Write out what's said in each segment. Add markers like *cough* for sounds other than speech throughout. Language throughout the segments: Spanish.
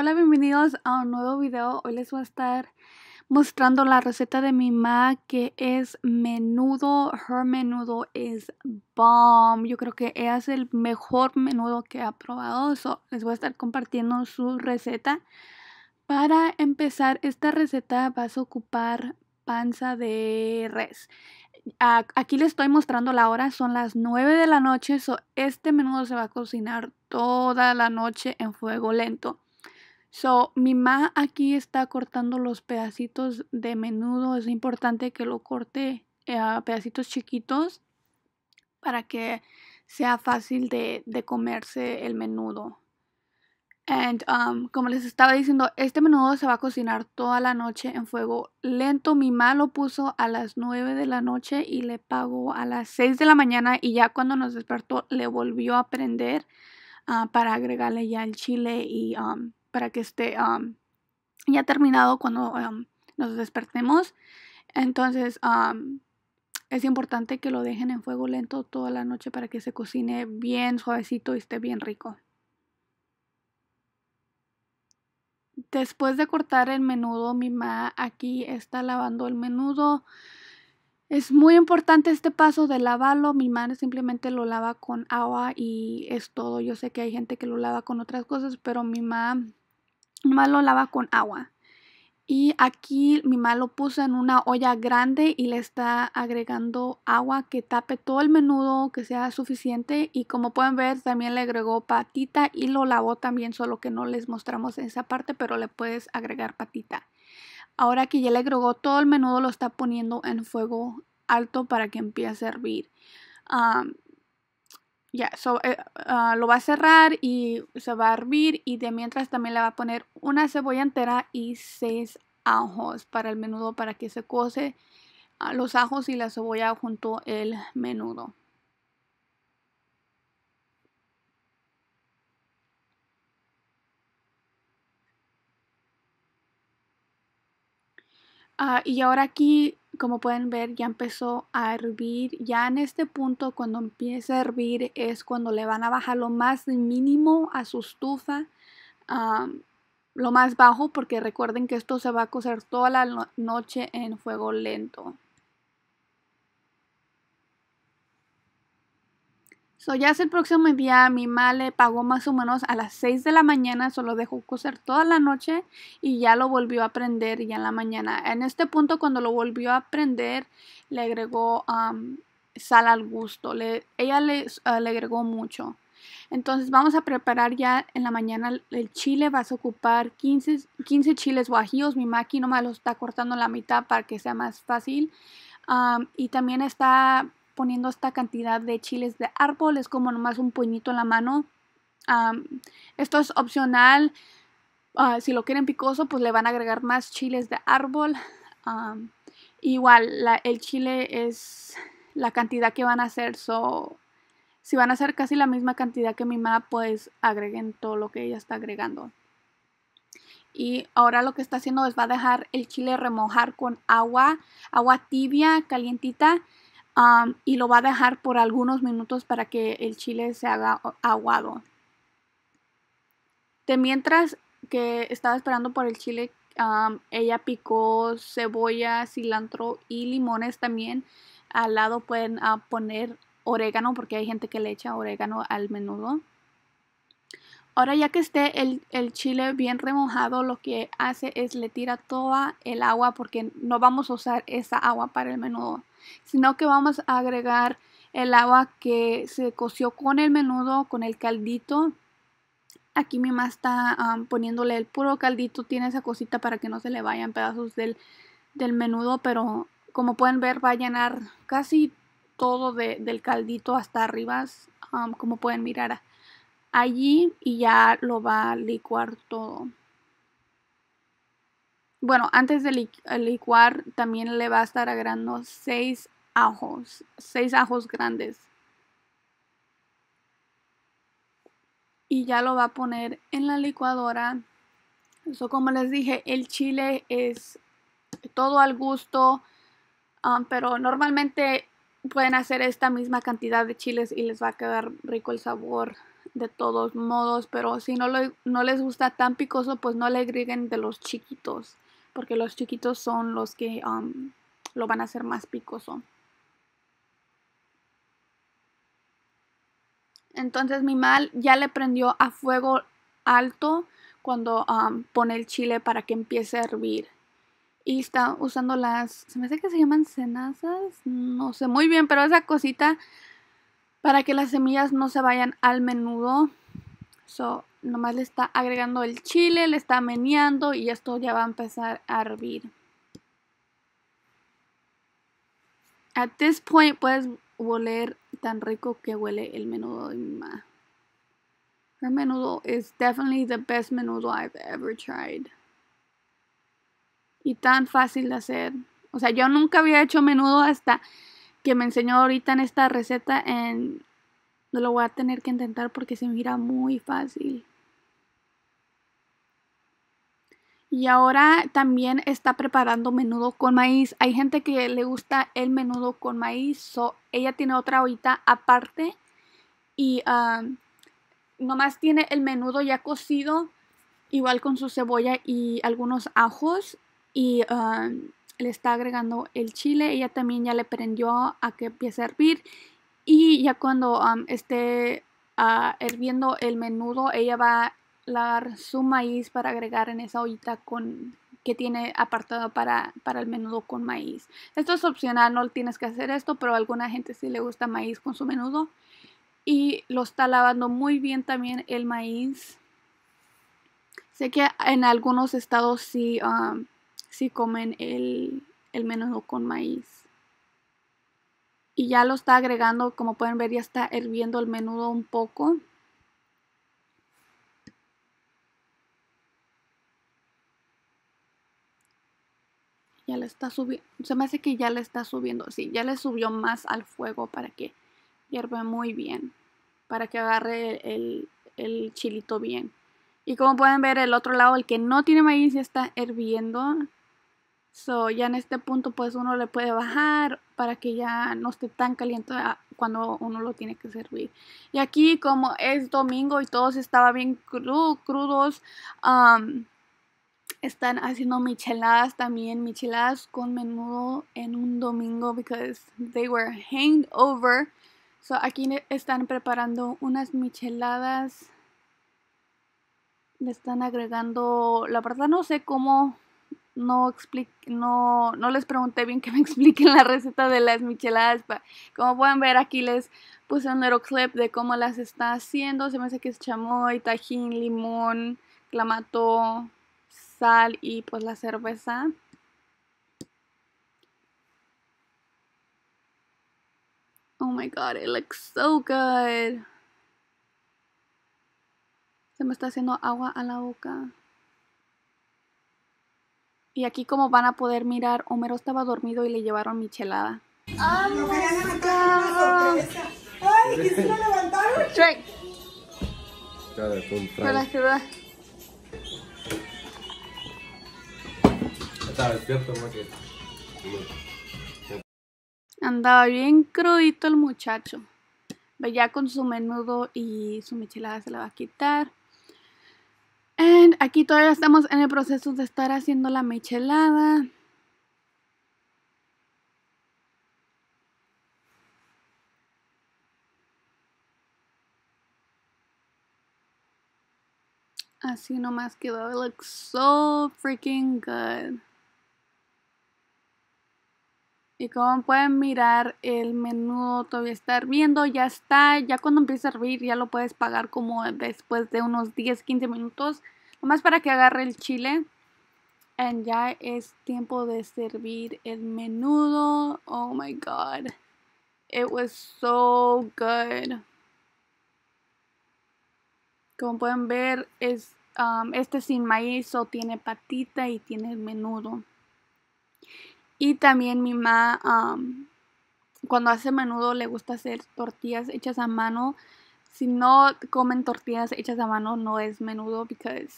Hola, bienvenidos a un nuevo video. Hoy les voy a estar mostrando la receta de mi ma que es menudo. Her menudo es bomb. Yo creo que es el mejor menudo que ha probado. les voy a estar compartiendo su receta. Para empezar esta receta vas a ocupar panza de res. Aquí les estoy mostrando la hora, son las 9 de la noche, este menudo se va a cocinar toda la noche en fuego lento. So, mi mamá aquí está cortando los pedacitos de menudo. Es importante que lo corte eh, a pedacitos chiquitos para que sea fácil de, de comerse el menudo. And, um, como les estaba diciendo, este menudo se va a cocinar toda la noche en fuego lento. Mi mamá lo puso a las 9 de la noche y le pagó a las 6 de la mañana y ya cuando nos despertó le volvió a prender ah, para agregarle ya el chile y um, para que esté ya terminado cuando nos despertemos. Entonces es importante que lo dejen en fuego lento toda la noche para que se cocine bien suavecito y esté bien rico. Después de cortar el menudo, mi mamá aquí está lavando el menudo. Es muy importante este paso de lavarlo. Mi madre simplemente lo lava con agua y es todo. Yo sé que hay gente que lo lava con otras cosas, pero mi mamá mamá lo lava con agua. Y aquí mi mamá lo puso en una olla grande y le está agregando agua que tape todo el menudo, que sea suficiente. Y como pueden ver, también le agregó patita y lo lavó también, solo que no les mostramos esa parte, pero le puedes agregar patita. Ahora que ya le agregó todo el menudo, lo está poniendo en fuego alto para que empiece a hervir. Ya, eh, ah, lo va a cerrar y se va a hervir y de mientras también le va a poner una cebolla entera y seis ajos para el menudo para que se cose ah, los ajos y la cebolla junto el menudo. Ah, y ahora aquí como pueden ver ya empezó a hervir. Ya en este punto cuando empieza a hervir es cuando le van a bajar lo más mínimo a su estufa. lo más bajo porque recuerden que esto se va a cocer toda la noche en fuego lento. So, ya es el próximo día, mi mamá le pagó más o menos a las 6 de la mañana, solo dejó cocer toda la noche y ya lo volvió a prender ya en la mañana. En este punto, cuando lo volvió a prender, le agregó um, sal al gusto. Le, ella uh, le, agregó mucho. Entonces vamos a preparar ya en la mañana el chile. Vas a ocupar 15, 15 chiles guajíos. Mi máquina nomás lo está cortando la mitad para que sea más fácil. Um, y también está poniendo esta cantidad de chiles de árbol, es como nomás un puñito en la mano. esto es opcional. Ah, si lo quieren picoso, pues le van a agregar más chiles de árbol. igual, el chile es la cantidad que van a hacer. So, si van a hacer casi la misma cantidad que mi mamá, pues agreguen todo lo que ella está agregando. Y ahora lo que está haciendo es va a dejar el chile remojar con agua, agua tibia, calientita. Um, y lo va a dejar por algunos minutos para que el chile se haga aguado. mientras que estaba esperando por el chile, um, ella picó cebolla, cilantro y limones también. Al lado pueden ah, poner orégano porque hay gente que le echa orégano al menudo. Ahora ya que esté el, chile bien remojado, lo que hace es le tira toda el agua porque no vamos a usar esa agua para el menudo sino que vamos a agregar el agua que se coció con el menudo, con el caldito. Aquí mi mamá está poniéndole el puro caldito, tiene esa cosita para que no se le vayan pedazos del, del menudo, pero como pueden ver va a llenar casi todo del caldito hasta arriba, como pueden mirar allí y ya lo va a licuar todo. Bueno, antes de eh, licuar también le va a estar agregando seis ajos, 6 ajos grandes. Y ya lo va a poner en la licuadora. Eso como les dije, el chile es todo al gusto, um, pero normalmente pueden hacer esta misma cantidad de chiles y les va a quedar rico el sabor de todos modos, pero si no, no les gusta tan picoso, pues no le agreguen de los chiquitos porque los chiquitos son los que um, lo van a hacer más picoso. Entonces mi mal ya le prendió a fuego alto cuando um, pone el chile para que empiece a hervir. Y está usando las, se me hace que se llaman cenazas, no sé muy bien, pero esa cosita para que las semillas no se vayan al menudo So, nomás le está agregando el chile, le está meneando y esto ya va a empezar a hervir. At this point puedes oler tan rico que huele el menudo de mi mamá. Her menudo is definitely the best menudo I've ever tried. Y tan fácil de hacer. O sea, yo nunca había hecho menudo hasta que me enseñó ahorita en esta receta en no lo voy a tener que intentar porque se mira muy fácil. Y ahora también está preparando menudo con maíz. Hay gente que le gusta el menudo con maíz. ella tiene otra ollita aparte. Y um, nomás tiene el menudo ya cocido. Igual con su cebolla y algunos ajos. Y um, le está agregando el chile. Ella también ya le prendió a que empiece a hervir. Y ya cuando esté herviendo ah, el menudo, ella va a lavar su maíz para agregar en esa ollita con, que tiene apartado para, el menudo con maíz. Esto es opcional, no tienes que hacer esto, pero a alguna gente sí le gusta maíz con su menudo. Y lo está lavando muy bien también el maíz. Sé que en algunos estados sí, comen el, el menudo con maíz y ya lo está agregando, como pueden ver ya está hirviendo el menudo un poco. Ya le está subiendo, se me hace que ya le está subiendo, sí, ya le subió más al fuego para que hierve muy bien, para que agarre el, el chilito bien. Y como pueden ver, el otro lado, el que no tiene maíz, ya está hirviendo. So, ya en este punto, pues uno le puede bajar para que ya no esté tan caliente ah, cuando uno lo tiene que servir. Y aquí, como es domingo y todos estaban bien crudos, están haciendo micheladas también, micheladas con menudo en un domingo, because they were hanged over. So, aquí están preparando unas micheladas. Le están agregando, la verdad no sé cómo no, no les pregunté bien que me *laughs* expliquen la receta de las micheladas. Como pueden ver aquí les puse un clip de cómo las está haciendo. Se me hace que es chamoy, tajín, limón, clamato, sal y pues la cerveza. Oh my god, it looks so good. Se me está haciendo agua a la boca. Y aquí como van a poder mirar, Homero estaba dormido y le llevaron michelada. ¡Ay, Andaba bien crudito el muchacho. Veía con su menudo y su michelada se la va a quitar. And aquí todavía estamos en el proceso de estar haciendo la mechelada. Así nomás quedó. It looks so freaking good. Y como pueden mirar, el menudo todavía está hirviendo, ya está, ya cuando empiece a hervir ya lo puedes pagar como después de unos 10-15 minutos, nomás para que agarre el chile. And ya es tiempo de servir el menudo. Oh my god. It was so good. Como pueden ver, es, um, este sin maíz o tiene patita y tiene el menudo. Y también mi mamá, cuando hace menudo, le gusta hacer tortillas hechas a mano. Si no comen tortillas hechas a mano, no es menudo, because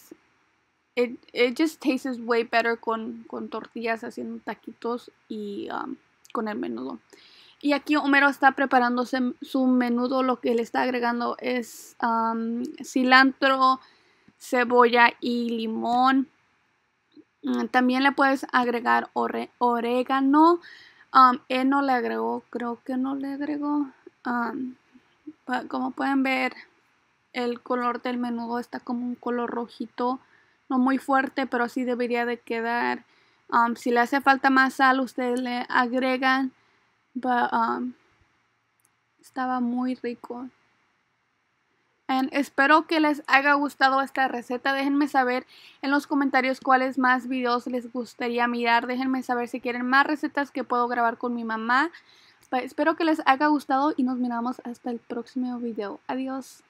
it, just tastes way better con, tortillas haciendo taquitos y con el menudo. Y aquí Homero está preparándose su menudo. Lo que le está agregando es cilantro, cebolla y limón. Mm, también le puedes agregar orégano. Um, él no le agregó, creo que no le agregó. Um, como pueden ver, el color del menudo está como un color rojito. No muy fuerte, pero así debería de quedar. Um, si le hace falta más sal, ustedes le agregan. estaba muy rico espero que les haya gustado esta receta. Déjenme saber en los comentarios cuáles más videos les gustaría mirar. Déjenme saber si quieren más recetas que puedo grabar con mi mamá. Espero que les haya gustado y nos miramos hasta el próximo video. Adiós.